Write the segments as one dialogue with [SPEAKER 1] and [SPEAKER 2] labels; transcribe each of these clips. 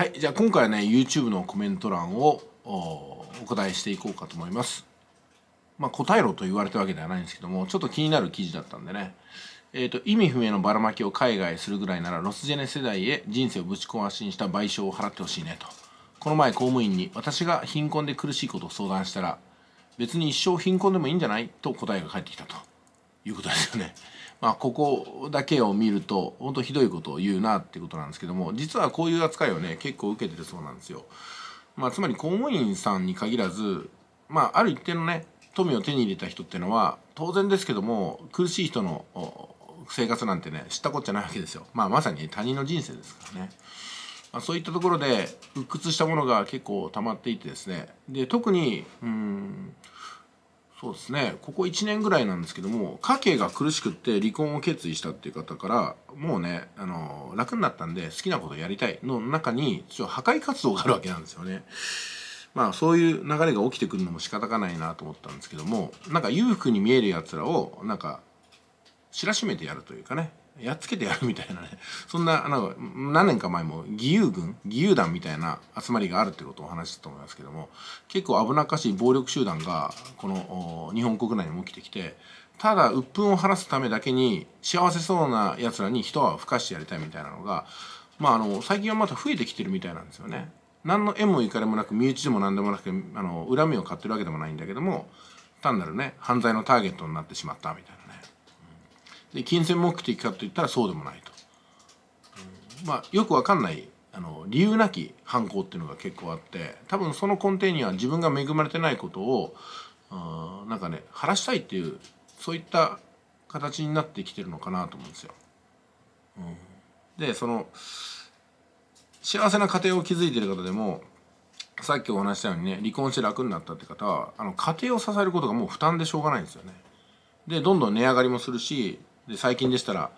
[SPEAKER 1] はいじゃあ今回はね YouTube のコメント欄をお答えしていこうかと思いますまあ答えろと言われたわけではないんですけどもちょっと気になる記事だったんでねえーと意味不明のばらまきを海外するぐらいならロスジェネ世代へ人生をぶち壊しにした賠償を払ってほしいねとこの前公務員に私が貧困で苦しいことを相談したら別に一生貧困でもいいんじゃないと答えが返ってきたということですよね。まあ、ここだけを見ると本当ひどいことを言うなっていうことなんですけども実はこういう扱いをね結構受けてるそうなんですよ。まあ、つまり公務員さんに限らず、まあ、ある一定のね富を手に入れた人っていうのは当然ですけども苦しい人の生活なんてね知ったこっちゃないわけですよ。まあ、まさに他人の人生ですからね。まあ、そういったところで鬱屈したものが結構溜まっていてですねで特にうんそうですねここ1年ぐらいなんですけども家計が苦しくって離婚を決意したっていう方からもうねあの楽になったんで好きなことやりたいの中に一応破壊活動があるわけなんですよね。まあそういう流れが起きてくるのも仕方がないなと思ったんですけどもなんか裕福に見えるやつらをなんか知らしめてやるというかねやっつけてやるみたいなねそんなあの、何年か前も義勇軍義勇団みたいな集まりがあるってことをお話ししたと思いますけども結構危なっかしい暴力集団がこの日本国内にも起きてきてただ鬱憤を晴らすためだけに幸せそうなやつらに一泡吹かしてやりたいみたいなのが、まあ、あの最近はまた増えてきてるみたいなんですよね。何の縁もいかれもなく身内でも何でもなくてあの恨みを買ってるわけでもないんだけども単なるね犯罪のターゲットになってしまったみたいな。で金銭目的かといったらそうでもないと、うん、まあよくわかんないあの理由なき犯行っていうのが結構あって多分その根底には自分が恵まれてないことをあなんかね晴らしたいっていうそういった形になってきてるのかなと思うんですよ。うん、でその幸せな家庭を築いてる方でもさっきお話したようにね離婚して楽になったって方はあの家庭を支えることがもう負担でしょうがないんですよね。でどんどん値上がりもするしで最近でしたら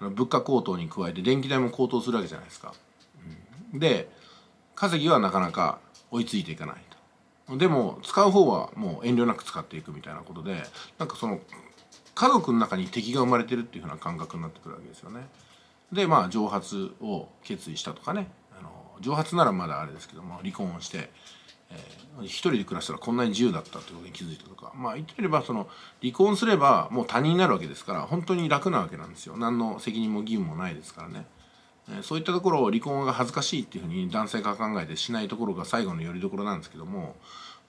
[SPEAKER 1] 物価高騰に加えて電気代も高騰するわけじゃないですか。うん、で稼ぎはなかなか追いついていかないと。でも使う方はもう遠慮なく使っていくみたいなことでなんかその家族の中に敵が生まれてるっていうふうな感覚になってくるわけですよね。でまあ蒸発を決意したとかねあの蒸発ならまだあれですけども離婚をしてえー、一人で暮らしたらこんなに自由だったということに気づいたとかまあ言ってみればその離婚すればもう他人になるわけですから本当に楽なわけなんですよ何の責任も義務もないですからね、えー、そういったところを離婚が恥ずかしいっていうふうに男性が考えてしないところが最後のよりどころなんですけども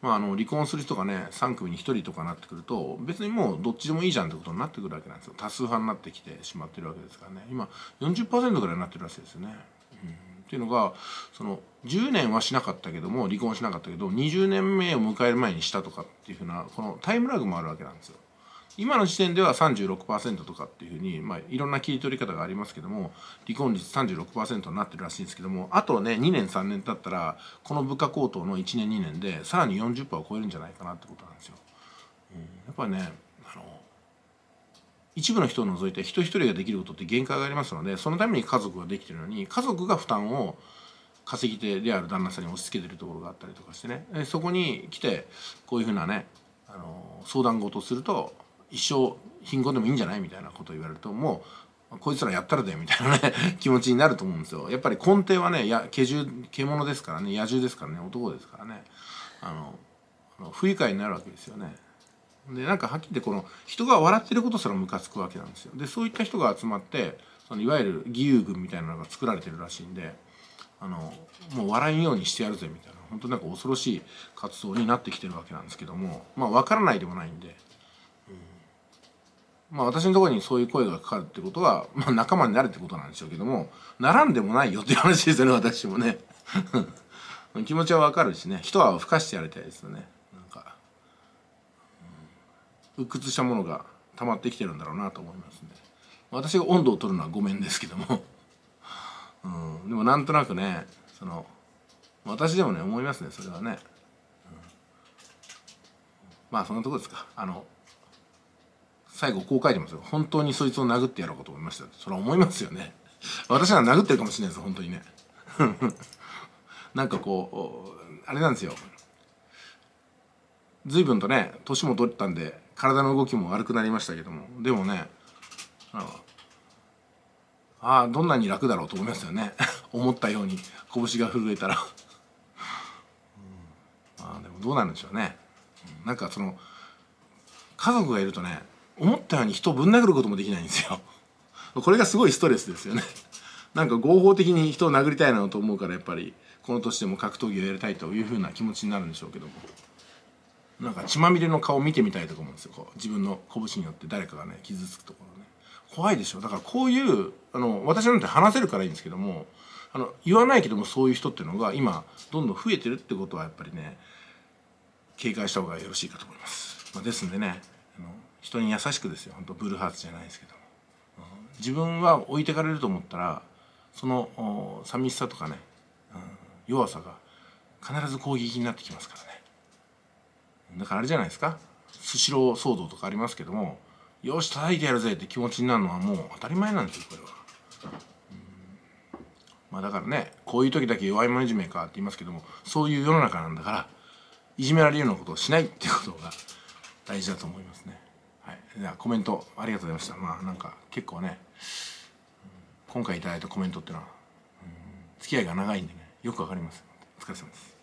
[SPEAKER 1] まあ、あの離婚する人がね3組に1人とかなってくると別にもうどっちでもいいじゃんってことになってくるわけなんですよ多数派になってきてしまってるわけですからね今40%ぐらいになってるらしいですよね。うんっていうのがその10年はしなかったけども離婚しなかったけど20年目を迎える前にしたとかっていうふうなこのタイムラグもあるわけなんですよ。今の時点では36%とかっていうふうに、まあ、いろんな切り取り方がありますけども離婚率36%になってるらしいんですけどもあとね2年3年経ったらこの物価高騰の1年2年でさらに40%を超えるんじゃないかなってことなんですよ。うん、やっぱね一部の人を除いて人一人ができることって限界がありますのでそのために家族ができてるのに家族が負担を稼ぎ手である旦那さんに押し付けてるところがあったりとかしてねそこに来てこういうふうなねあの相談事をすると一生貧困でもいいんじゃないみたいなことを言われるともうこいつらやったらだよみたいなね 気持ちになると思うんですよやっぱり根底はねや獣獣ですからね野獣ですからね男ですからねあの不愉快になるわけですよねでなんかはっきり言ってこの人が笑ってることすらムカつくわけなんですよでそういった人が集まってそのいわゆる義勇軍みたいなのが作られてるらしいんであのもう笑いんようにしてやるぜみたいな本当なんか恐ろしい活動になってきてるわけなんですけどもまあ分からないでもないんで、うん、まあ私のところにそういう声がかかるってことは、まあ、仲間になるってことなんでしょうけどもならんでもないよっていう話ですよね私もね 気持ちは分かるしね人は吹かしてやりたいですよね鬱屈したものが溜まってきてるんだろうなと思いますんで私が温度を取るのはごめんですけどもうんでもなんとなくねその私でもね思いますねそれはね、うん、まあそんなとこですかあの最後こう書いてますよ本当にそいつを殴ってやろうかと思いましたそれは思いますよね私は殴ってるかもしれないです本当にね なんかこうあれなんですよ随分とね年も取ったんで体の動きも悪くなりましたけどもでもねああどんなに楽だろうと思いますよね 思ったように拳が震えたらまあでもどうなんでしょうねなんかその家族がいるとね思ったように人をぶん殴ることもできないんですよ これがすごいストレスですよね なんか合法的に人を殴りたいなと思うからやっぱりこの年でも格闘技をやりたいというふうな気持ちになるんでしょうけども。なんか血まみれの顔見てみたいと思うんですよこう自分の拳によって誰かがね傷つくところね怖いでしょだからこういうあの私なんて話せるからいいんですけどもあの言わないけどもそういう人っていうのが今どんどん増えてるってことはやっぱりね警戒した方がよろしいかと思います、まあ、ですんでねあの人に優しくですよ本当ブルーハーツじゃないですけども、うん、自分は置いてかれると思ったらその寂しさとかね、うん、弱さが必ず攻撃になってきますからねだからあれじゃないですかスシロー騒動とかありますけどもよし叩いてやるぜって気持ちになるのはもう当たり前なんですよこれは。まあ、だからねこういう時だけ弱い者いじめかって言いますけどもそういう世の中なんだからいじめられるようなことをしないっていうことが大事だと思いますね。はい、じゃあコメントありがとうございました。まあなんか結構ね今回頂いたコメントっていうのは、付き合いが長いんでねよくわかります。お疲れ様です。